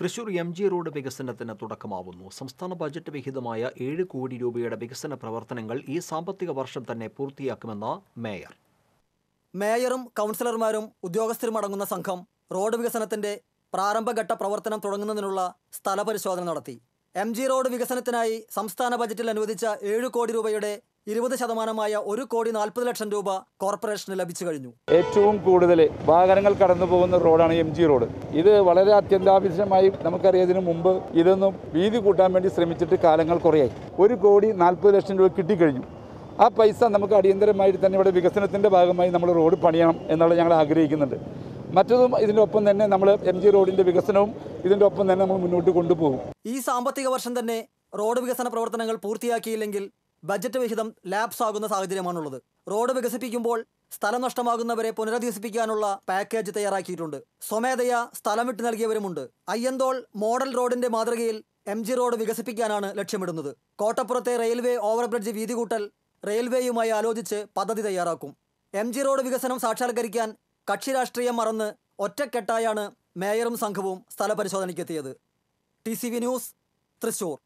Thrissur M G road വികസനത്തിന് തുടക്കമാവുന്നു സംസ്ഥാന budget വിഹിതമായ ഏഴ് കോടി രൂപയുടെ വികസന പ്രവർത്തനങ്ങൾ ഈ സാമ്പത്തിക വർഷം തന്നെ പൂർത്തിയാക്കുമെന്ന് മേയർ മേയറും കൗൺസിലർമാരും ഉദ്യോഗസ്ഥരും അടങ്ങുന്ന സംഘം റോഡ് വികസനത്തിന്റെ പ്രാരംഭഘട്ട പ്രവർത്തനം തുടങ്ങുന്നതിനുള്ള സ്ഥലപരിശോധന നടത്തി എം ജി റോഡ് വികസനത്തിനായി സംസ്ഥാന ബജറ്റിൽ അനുവദിച്ച ഏഴ് കോടി രൂപയുടെ ഇരുപത് ശതമാനമായ ഒരു കോടി നാൽപ്പത് ലക്ഷം രൂപ കോർപ്പറേഷന് ലഭിച്ചു കഴിഞ്ഞു ഏറ്റവും കൂടുതൽ വാഹനങ്ങൾ കടന്നു പോകുന്ന റോഡാണ് എം ജി റോഡ് ഇത് വളരെ അത്യന്താപേക്ഷിതമായി നമുക്കറിയാതിനു മുമ്പ് ഇതൊന്നും വീതി കൂട്ടാൻ വേണ്ടി ശ്രമിച്ചിട്ട് കാലങ്ങൾ കുറയായി ഒരു കോടി നാൽപ്പത് ലക്ഷം രൂപ കിട്ടിക്കഴിഞ്ഞു ആ പൈസ നമുക്ക് അടിയന്തരമായിട്ട് തന്നെ ഇവിടെ വികസനത്തിൻ്റെ ഭാഗമായി നമ്മൾ റോഡ് പണിയണം എന്നുള്ളത് ഞങ്ങൾ ആഗ്രഹിക്കുന്നുണ്ട് മറ്റതും ഇതിൻ്റെ ഒപ്പം തന്നെ നമ്മൾ എം ജി റോഡിൻ്റെ വികസനവും ഇതിൻ്റെ ഒപ്പം തന്നെ നമ്മൾ മുന്നോട്ട് കൊണ്ടുപോകും ഈ സാമ്പത്തിക വർഷം തന്നെ റോഡ് വികസന പ്രവർത്തനങ്ങൾ പൂർത്തിയാക്കിയില്ലെങ്കിൽ ബജറ്റ് വിഹിതം ലാപ്സ് ആകുന്ന സാഹചര്യമാണുള്ളത് റോഡ് വികസിപ്പിക്കുമ്പോൾ സ്ഥലം നഷ്ടമാകുന്നവരെ പുനരധിവസിപ്പിക്കാനുള്ള പാക്കേജ് തയ്യാറാക്കിയിട്ടുണ്ട് സ്വമേധയാ സ്ഥലം വിട്ടു നൽകിയവരുമുണ്ട് അയ്യന്തോൾ മോഡൽ റോഡിന്റെ മാതൃകയിൽ എം ജി റോഡ് വികസിപ്പിക്കാനാണ് ലക്ഷ്യമിടുന്നത് കോട്ടപ്പുറത്തെ റെയിൽവേ ഓവർബ്രിഡ്ജ് വീതി കൂട്ടൽ റെയിൽവേയുമായി ആലോചിച്ച് പദ്ധതി തയ്യാറാക്കും എം ജി റോഡ് വികസനം സാക്ഷാത്കരിക്കാൻ കക്ഷി രാഷ്ട്രീയം മറന്ന് ഒറ്റക്കെട്ടായാണ് മേയറും സംഘവും സ്ഥലപരിശോധനയ്ക്കെത്തിയത് T C V news Thrissur